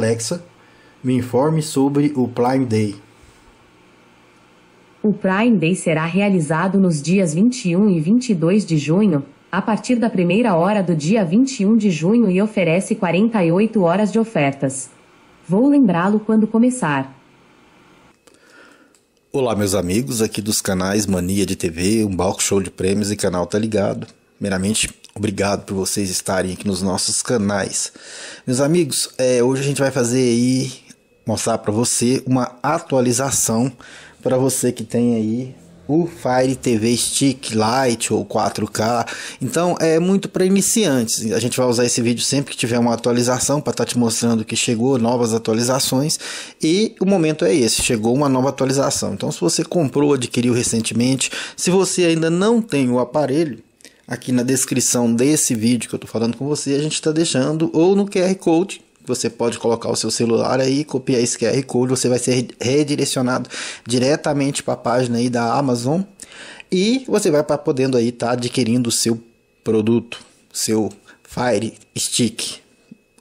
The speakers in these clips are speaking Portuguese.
Alexa, me informe sobre o Prime Day. O Prime Day será realizado nos dias 21 e 22 de junho, a partir da primeira hora do dia 21 de junho e oferece 48 horas de ofertas. Vou lembrá-lo quando começar. Olá, meus amigos, aqui dos canais Mania de TV, um balco show de prêmios e canal Tá Ligado. Primeiramente, Obrigado por vocês estarem aqui nos nossos canais. Meus amigos, é, hoje a gente vai fazer aí, mostrar para você uma atualização para você que tem aí o Fire TV Stick Lite ou 4K. Então é muito para iniciantes. A gente vai usar esse vídeo sempre que tiver uma atualização para estar tá te mostrando que chegou novas atualizações e o momento é esse, chegou uma nova atualização. Então se você comprou, adquiriu recentemente, se você ainda não tem o aparelho, aqui na descrição desse vídeo que eu estou falando com você, a gente está deixando ou no QR Code você pode colocar o seu celular aí, copiar esse QR Code, você vai ser redirecionado diretamente para a página aí da Amazon e você vai para podendo aí estar tá adquirindo o seu produto, seu Fire Stick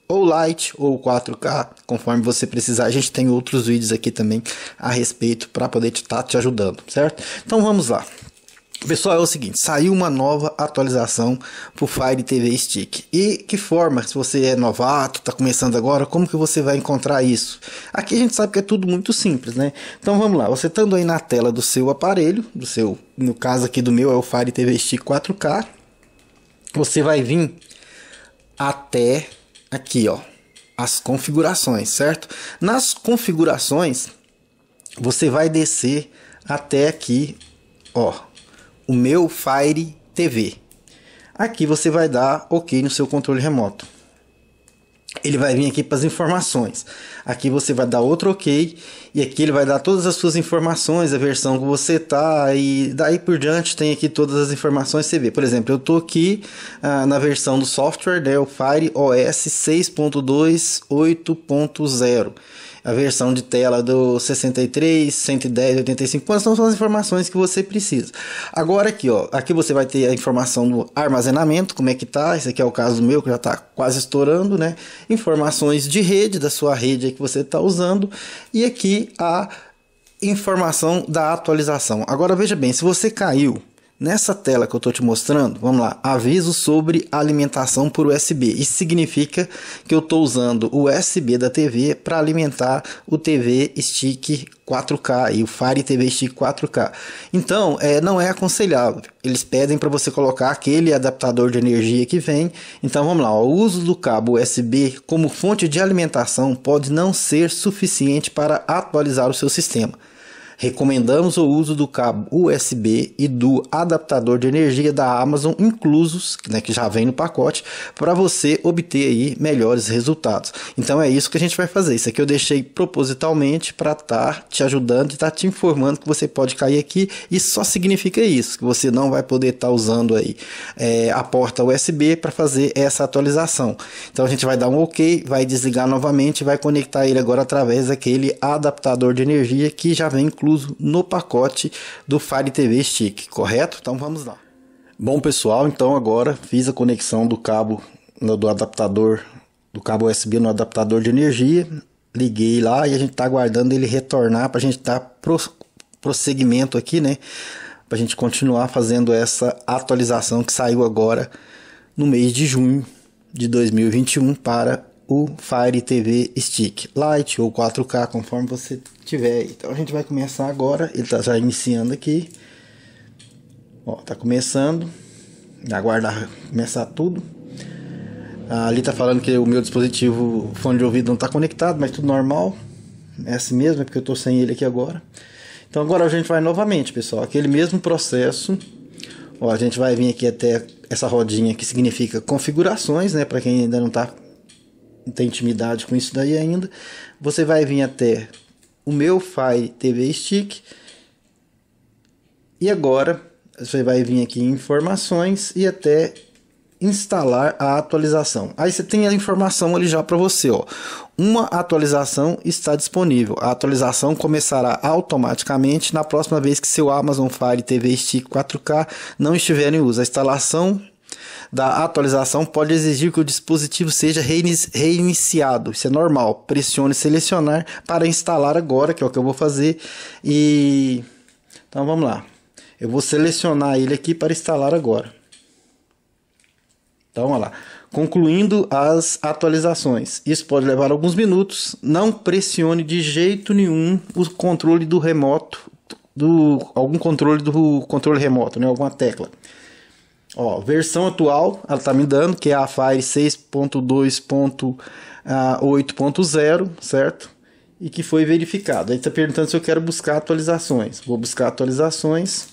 ou Light ou 4K, conforme você precisar. A gente tem outros vídeos aqui também a respeito para poder estar tá te ajudando, certo? Então vamos lá. Pessoal, é o seguinte, saiu uma nova atualização pro Fire TV Stick. E que forma, se você é novato, está começando agora, como que você vai encontrar isso? Aqui a gente sabe que é tudo muito simples, né? Então vamos lá, você estando aí na tela do seu aparelho, do seu, no caso aqui do meu é o Fire TV Stick 4K, você vai vir até aqui, ó, as configurações, certo? Nas configurações, você vai descer até aqui, ó, o meu Fire TV. Aqui você vai dar OK no seu controle remoto. Ele vai vir aqui para as informações. Aqui você vai dar outro OK e aqui ele vai dar todas as suas informações, a versão que você tá e daí por diante tem aqui todas as informações que você vê. Por exemplo, eu tô aqui ah, na versão do software Dell né, Fire OS 6.2.8.0 a versão de tela do 63, 110, 85, quais são as informações que você precisa. Agora aqui, ó, aqui você vai ter a informação do armazenamento, como é que tá, esse aqui é o caso meu que já está quase estourando, né? Informações de rede, da sua rede que você está usando, e aqui a informação da atualização. Agora veja bem, se você caiu Nessa tela que eu estou te mostrando, vamos lá, aviso sobre alimentação por USB. Isso significa que eu estou usando o USB da TV para alimentar o TV Stick 4K e o Fire TV Stick 4K. Então, é, não é aconselhável. Eles pedem para você colocar aquele adaptador de energia que vem. Então, vamos lá, ó, o uso do cabo USB como fonte de alimentação pode não ser suficiente para atualizar o seu sistema. Recomendamos o uso do cabo USB e do adaptador de energia da Amazon inclusos, né, que já vem no pacote, para você obter aí melhores resultados. Então é isso que a gente vai fazer. Isso aqui eu deixei propositalmente para estar tá te ajudando e estar tá te informando que você pode cair aqui e só significa isso, que você não vai poder estar tá usando aí é, a porta USB para fazer essa atualização. Então a gente vai dar um OK, vai desligar novamente, vai conectar ele agora através daquele adaptador de energia que já vem incluso incluso no pacote do Fire TV Stick, correto? Então vamos lá. Bom pessoal, então agora fiz a conexão do cabo do adaptador do cabo USB no adaptador de energia, liguei lá e a gente está aguardando ele retornar para a gente estar tá pro, prosseguimento aqui, né? Para a gente continuar fazendo essa atualização que saiu agora no mês de junho de 2021 para o Fire TV Stick Lite ou 4K, conforme você tiver. Então a gente vai começar agora, ele está já iniciando aqui. Ó, tá começando. Aguardar começar tudo. Ali tá falando que o meu dispositivo fone de ouvido não está conectado, mas tudo normal. É assim mesmo, é porque eu estou sem ele aqui agora. Então agora a gente vai novamente, pessoal, aquele mesmo processo. Ó, a gente vai vir aqui até essa rodinha que significa configurações, né, para quem ainda não está tem intimidade com isso daí ainda, você vai vir até o meu Fire TV Stick. E agora você vai vir aqui em informações e até instalar a atualização. Aí você tem a informação ali já para você, ó. Uma atualização está disponível. A atualização começará automaticamente na próxima vez que seu Amazon Fire TV Stick 4K não estiver em uso. A instalação da atualização pode exigir que o dispositivo seja reiniciado. Isso é normal. Pressione selecionar para instalar agora, que é o que eu vou fazer. E então vamos lá. Eu vou selecionar ele aqui para instalar agora. Então, olha lá. Concluindo as atualizações. Isso pode levar alguns minutos. Não pressione de jeito nenhum o controle do remoto, do algum controle do controle remoto, né, alguma tecla. Ó, versão atual, ela tá me dando que é a Fire 6.2.8.0, ah, certo? E que foi verificado. Aí tá perguntando se eu quero buscar atualizações. Vou buscar atualizações.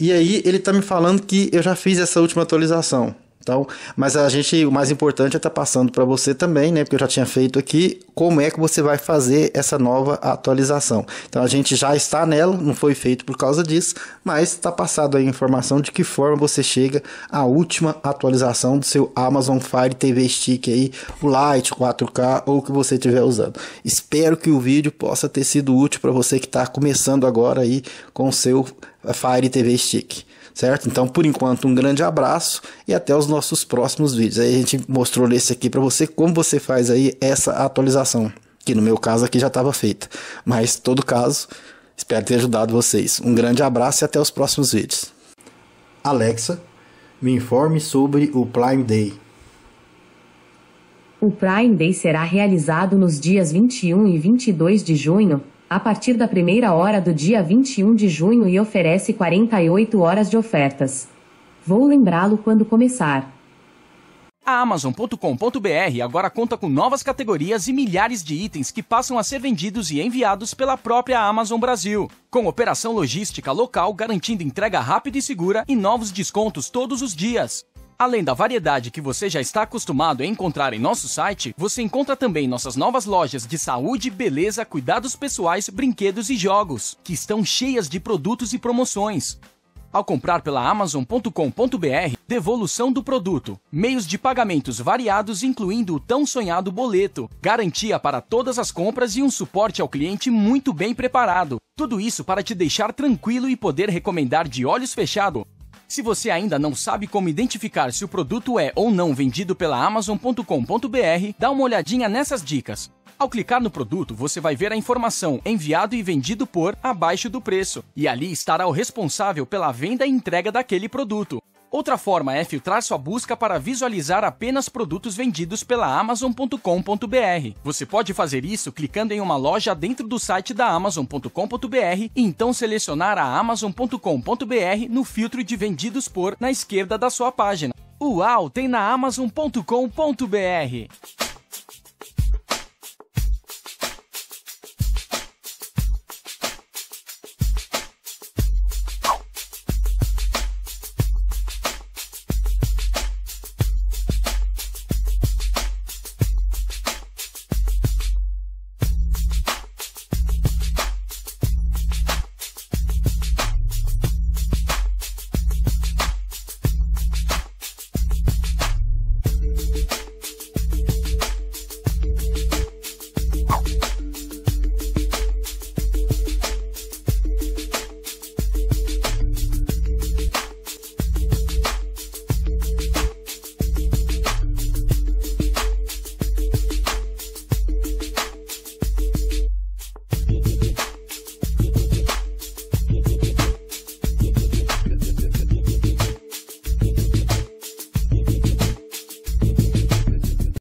E aí ele tá me falando que eu já fiz essa última atualização. Então, mas a gente, o mais importante é estar tá passando para você também, né? Porque eu já tinha feito aqui como é que você vai fazer essa nova atualização. Então a gente já está nela, não foi feito por causa disso, mas está passado a informação de que forma você chega à última atualização do seu Amazon Fire TV Stick aí, o Lite 4K ou o que você estiver usando. Espero que o vídeo possa ter sido útil para você que está começando agora aí com o seu Fire TV Stick certo? Então, por enquanto, um grande abraço e até os nossos próximos vídeos. Aí a gente mostrou nesse aqui para você como você faz aí essa atualização comparação, que no meu caso aqui já estava feita. Mas, todo caso, espero ter ajudado vocês. Um grande abraço e até os próximos vídeos. Alexa, me informe sobre o Prime Day. O Prime Day será realizado nos dias 21 e 22 de junho, a partir da primeira hora do dia 21 de junho e oferece 48 horas de ofertas. Vou lembrá-lo quando começar. A Amazon.com.br agora conta com novas categorias e milhares de itens que passam a ser vendidos e enviados pela própria Amazon Brasil, com operação logística local garantindo entrega rápida e segura e novos descontos todos os dias. Além da variedade que você já está acostumado a encontrar em nosso site, você encontra também nossas novas lojas de saúde, beleza, cuidados pessoais, brinquedos e jogos, que estão cheias de produtos e promoções. Ao comprar pela Amazon.com.br, devolução do produto, meios de pagamentos variados, incluindo o tão sonhado boleto, garantia para todas as compras e um suporte ao cliente muito bem preparado. Tudo isso para te deixar tranquilo e poder recomendar de olhos fechados se você ainda não sabe como identificar se o produto é ou não vendido pela Amazon.com.br, dá uma olhadinha nessas dicas. Ao clicar no produto, você vai ver a informação enviado e vendido por abaixo do preço, e ali estará o responsável pela venda e entrega daquele produto. Outra forma é filtrar sua busca para visualizar apenas produtos vendidos pela Amazon.com.br. Você pode fazer isso clicando em uma loja dentro do site da Amazon.com.br e então selecionar a Amazon.com.br no filtro de vendidos por na esquerda da sua página. Uau, tem na Amazon.com.br!